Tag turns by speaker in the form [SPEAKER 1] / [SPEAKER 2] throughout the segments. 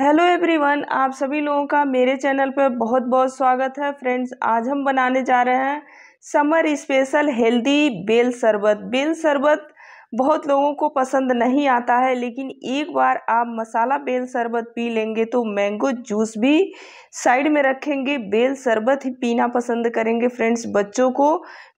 [SPEAKER 1] hello everyone आप सभी लोगों का मेरे चैनल पर बहुत बहुत स्वागत है फ्रेंड्स आज हम बनाने जा रहे हैं समर स्पेशल हेल्दी बेल शरबत बेल शरबत बहुत लोगों को पसंद नहीं आता है लेकिन एक बार आप मसाला बेल शरबत पी लेंगे तो मैंगो जूस भी साइड में रखेंगे बेल शरबत ही पीना पसंद करेंगे फ्रेंड्स बच्चों को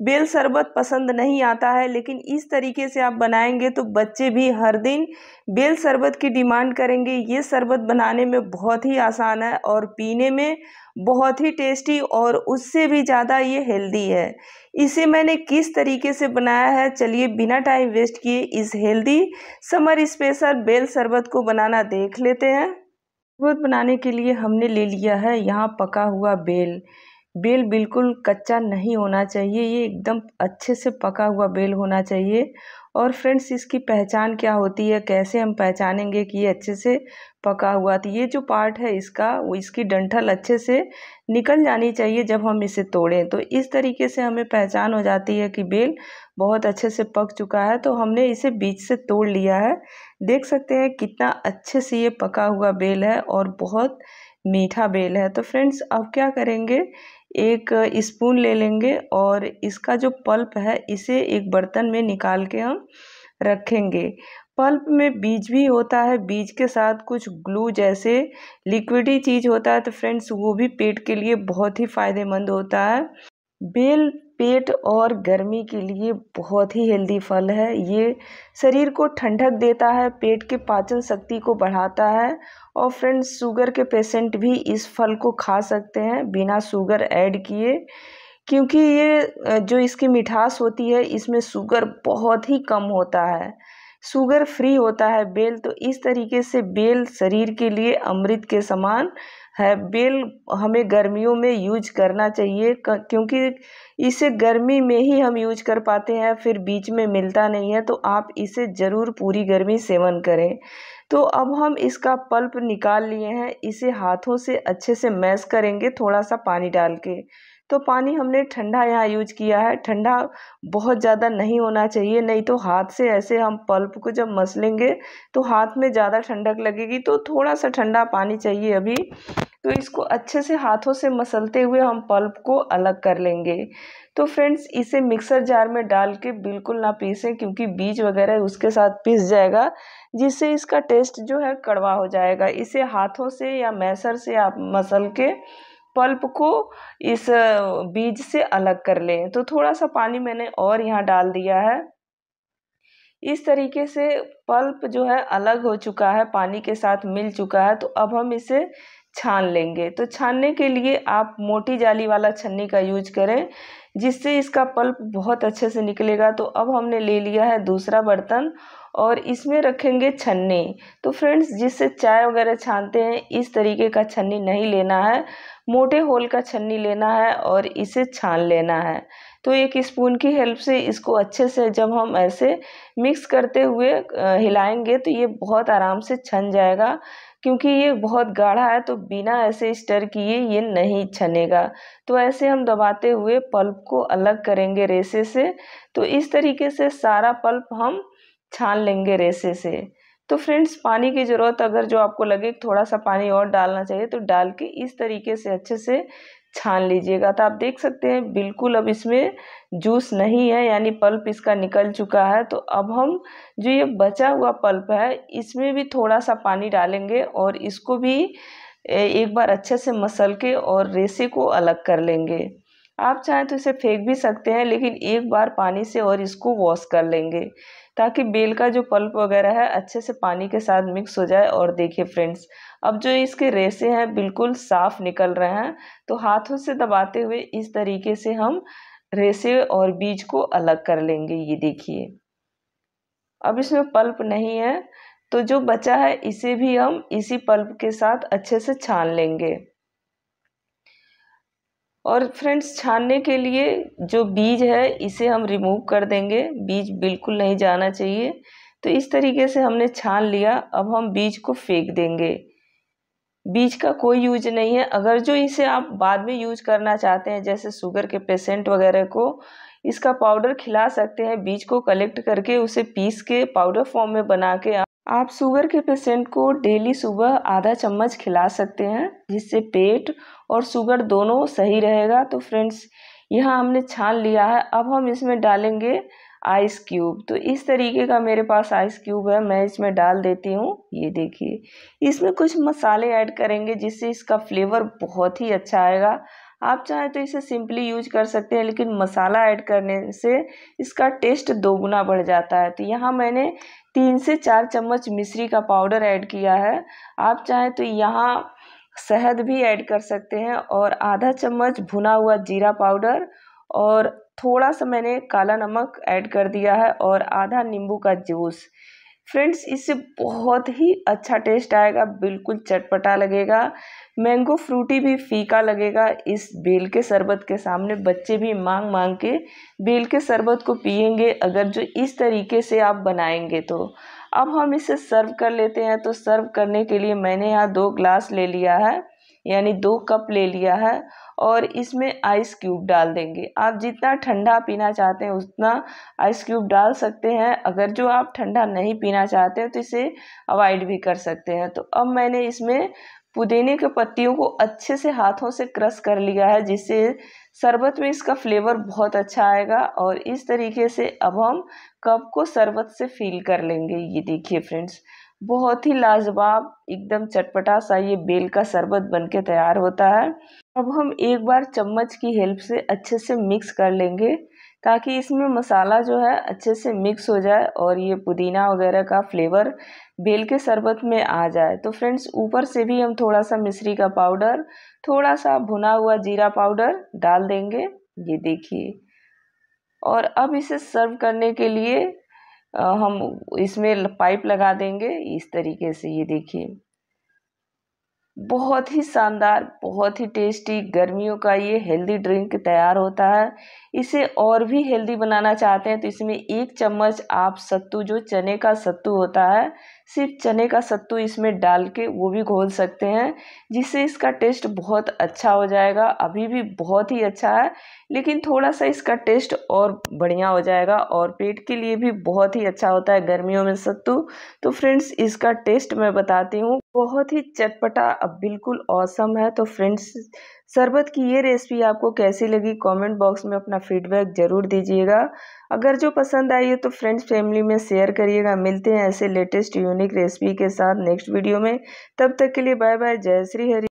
[SPEAKER 1] बेल शरबत पसंद नहीं आता है लेकिन इस तरीके से आप बनाएंगे तो बच्चे भी हर दिन बेल शरबत की डिमांड करेंगे ये शरबत बनाने में बहुत ही आसान है और पीने में बहुत ही टेस्टी और उससे भी ज़्यादा ये हेल्दी है इसे मैंने किस तरीके से बनाया है चलिए बिना टाइम वेस्ट किए इस हेल्दी समर स्पेशल बेल शरबत को बनाना देख लेते हैं शरबत बनाने के लिए हमने ले लिया है यहाँ पका हुआ बेल बेल बिल्कुल कच्चा नहीं होना चाहिए ये एकदम अच्छे से पका हुआ बेल होना चाहिए और फ्रेंड्स इसकी पहचान क्या होती है कैसे हम पहचानेंगे कि ये अच्छे से पका हुआ तो ये जो पार्ट है इसका वो इसकी डंठल अच्छे से निकल जानी चाहिए जब हम इसे तोड़ें तो इस तरीके से हमें पहचान हो जाती है कि बेल बहुत अच्छे से पक चुका है तो हमने इसे बीच से तोड़ लिया है देख सकते हैं कितना अच्छे से ये पका हुआ बेल है और बहुत मीठा बेल है तो फ्रेंड्स अब क्या करेंगे एक स्पून ले लेंगे और इसका जो पल्प है इसे एक बर्तन में निकाल के हम रखेंगे पल्प में बीज भी होता है बीज के साथ कुछ ग्लू जैसे लिक्विडी चीज़ होता है तो फ्रेंड्स वो भी पेट के लिए बहुत ही फ़ायदेमंद होता है बेल पेट और गर्मी के लिए बहुत ही हेल्दी फल है ये शरीर को ठंडक देता है पेट के पाचन शक्ति को बढ़ाता है और फ्रेंड्स शुगर के पेशेंट भी इस फल को खा सकते हैं बिना शुगर ऐड किए क्योंकि ये जो इसकी मिठास होती है इसमें शुगर बहुत ही कम होता है शुगर फ्री होता है बेल तो इस तरीके से बेल शरीर के लिए अमृत के समान है बेल हमें गर्मियों में यूज करना चाहिए क्योंकि इसे गर्मी में ही हम यूज कर पाते हैं फिर बीच में मिलता नहीं है तो आप इसे ज़रूर पूरी गर्मी सेवन करें तो अब हम इसका पल्प निकाल लिए हैं इसे हाथों से अच्छे से मैश करेंगे थोड़ा सा पानी डाल के तो पानी हमने ठंडा यहाँ यूज किया है ठंडा बहुत ज़्यादा नहीं होना चाहिए नहीं तो हाथ से ऐसे हम पल्प को जब मसलेंगे तो हाथ में ज़्यादा ठंडक लगेगी तो थोड़ा सा ठंडा पानी चाहिए अभी तो इसको अच्छे से हाथों से मसलते हुए हम पल्प को अलग कर लेंगे तो फ्रेंड्स इसे मिक्सर जार में डाल के बिल्कुल ना पीसें क्योंकि बीज वगैरह उसके साथ पीस जाएगा जिससे इसका टेस्ट जो है कड़वा हो जाएगा इसे हाथों से या मैसर से आप मसल के पल्प को इस बीज से अलग कर लें तो थोड़ा सा पानी मैंने और यहाँ डाल दिया है इस तरीके से पल्प जो है अलग हो चुका है पानी के साथ मिल चुका है तो अब हम इसे छान लेंगे तो छानने के लिए आप मोटी जाली वाला छन्नी का यूज करें जिससे इसका पल्प बहुत अच्छे से निकलेगा तो अब हमने ले लिया है दूसरा बर्तन और इसमें रखेंगे छन्नी तो फ्रेंड्स जिससे चाय वगैरह छानते हैं इस तरीके का छन्नी नहीं लेना है मोटे होल का छन्नी लेना है और इसे छान लेना है तो एक स्पून की हेल्प से इसको अच्छे से जब हम ऐसे मिक्स करते हुए हिलाएंगे तो ये बहुत आराम से छन जाएगा क्योंकि ये बहुत गाढ़ा है तो बिना ऐसे स्टर किए ये नहीं छनेगा तो ऐसे हम दबाते हुए पल्प को अलग करेंगे रेसे से तो इस तरीके से सारा पल्प हम छान लेंगे रेसे से तो फ्रेंड्स पानी की ज़रूरत अगर जो आपको लगे थोड़ा सा पानी और डालना चाहिए तो डाल के इस तरीके से अच्छे से छान लीजिएगा तो आप देख सकते हैं बिल्कुल अब इसमें जूस नहीं है यानी पल्प इसका निकल चुका है तो अब हम जो ये बचा हुआ पल्प है इसमें भी थोड़ा सा पानी डालेंगे और इसको भी एक बार अच्छे से मसल के और रेसे को अलग कर लेंगे आप चाहें तो इसे फेंक भी सकते हैं लेकिन एक बार पानी से और इसको वॉश कर लेंगे ताकि बेल का जो पल्प वगैरह है अच्छे से पानी के साथ मिक्स हो जाए और देखिए फ्रेंड्स अब जो इसके रेसे हैं बिल्कुल साफ़ निकल रहे हैं तो हाथों से दबाते हुए इस तरीके से हम रेसे और बीज को अलग कर लेंगे ये देखिए अब इसमें पल्प नहीं है तो जो बचा है इसे भी हम इसी पल्प के साथ अच्छे से छान लेंगे और फ्रेंड्स छानने के लिए जो बीज है इसे हम रिमूव कर देंगे बीज बिल्कुल नहीं जाना चाहिए तो इस तरीके से हमने छान लिया अब हम बीज को फेंक देंगे बीज का कोई यूज नहीं है अगर जो इसे आप बाद में यूज करना चाहते हैं जैसे शुगर के पेशेंट वगैरह को इसका पाउडर खिला सकते हैं बीज को कलेक्ट करके उसे पीस के पाउडर फॉर्म में बना के आप शुगर के पेशेंट को डेली सुबह आधा चम्मच खिला सकते हैं जिससे पेट और शुगर दोनों सही रहेगा तो फ्रेंड्स यहाँ हमने छान लिया है अब हम इसमें डालेंगे आइस क्यूब तो इस तरीके का मेरे पास आइस क्यूब है मैं इसमें डाल देती हूँ ये देखिए इसमें कुछ मसाले ऐड करेंगे जिससे इसका फ्लेवर बहुत ही अच्छा आएगा आप चाहे तो इसे सिंपली यूज कर सकते हैं लेकिन मसाला ऐड करने से इसका टेस्ट दोगुना बढ़ जाता है तो यहाँ मैंने तीन से चार चम्मच मिश्री का पाउडर ऐड किया है आप चाहें तो यहाँ शहद भी ऐड कर सकते हैं और आधा चम्मच भुना हुआ जीरा पाउडर और थोड़ा सा मैंने काला नमक ऐड कर दिया है और आधा नींबू का जूस फ्रेंड्स इससे बहुत ही अच्छा टेस्ट आएगा बिल्कुल चटपटा लगेगा मैंगो फ्रूटी भी फीका लगेगा इस बेल के शरबत के सामने बच्चे भी मांग मांग के बेल के शरबत को पियेंगे अगर जो इस तरीके से आप बनाएंगे तो अब हम इसे सर्व कर लेते हैं तो सर्व करने के लिए मैंने यहाँ दो ग्लास ले लिया है यानी दो कप ले लिया है और इसमें आइस क्यूब डाल देंगे आप जितना ठंडा पीना चाहते हैं उतना आइस क्यूब डाल सकते हैं अगर जो आप ठंडा नहीं पीना चाहते हैं तो इसे अवॉइड भी कर सकते हैं तो अब मैंने इसमें पुदीने के पत्तियों को अच्छे से हाथों से क्रश कर लिया है जिससे शरबत में इसका फ्लेवर बहुत अच्छा आएगा और इस तरीके से अब हम कप को शरबत से फील कर लेंगे ये देखिए फ्रेंड्स बहुत ही लाजवाब एकदम चटपटा सा ये बेल का शरबत बनके तैयार होता है अब हम एक बार चम्मच की हेल्प से अच्छे से मिक्स कर लेंगे ताकि इसमें मसाला जो है अच्छे से मिक्स हो जाए और ये पुदीना वगैरह का फ्लेवर बेल के शरबत में आ जाए तो फ्रेंड्स ऊपर से भी हम थोड़ा सा मिश्री का पाउडर थोड़ा सा भुना हुआ जीरा पाउडर डाल देंगे ये देखिए और अब इसे सर्व करने के लिए हम इसमें पाइप लगा देंगे इस तरीके से ये देखिए बहुत ही शानदार बहुत ही टेस्टी गर्मियों का ये हेल्दी ड्रिंक तैयार होता है इसे और भी हेल्दी बनाना चाहते हैं तो इसमें एक चम्मच आप सत्तू जो चने का सत्तू होता है सिर्फ चने का सत्तू इसमें डाल के वो भी घोल सकते हैं जिससे इसका टेस्ट बहुत अच्छा हो जाएगा अभी भी बहुत ही अच्छा है लेकिन थोड़ा सा इसका टेस्ट और बढ़िया हो जाएगा और पेट के लिए भी बहुत ही अच्छा होता है गर्मियों में सत्तू तो फ्रेंड्स इसका टेस्ट मैं बताती हूँ बहुत ही चटपटा अब बिल्कुल औसम है तो फ्रेंड्स शरबत की ये रेसिपी आपको कैसी लगी कमेंट बॉक्स में अपना फीडबैक ज़रूर दीजिएगा अगर जो पसंद आई है तो फ्रेंड्स फैमिली में शेयर करिएगा मिलते हैं ऐसे लेटेस्ट यूनिक रेसिपी के साथ नेक्स्ट वीडियो में तब तक के लिए बाय बाय जय श्री हरि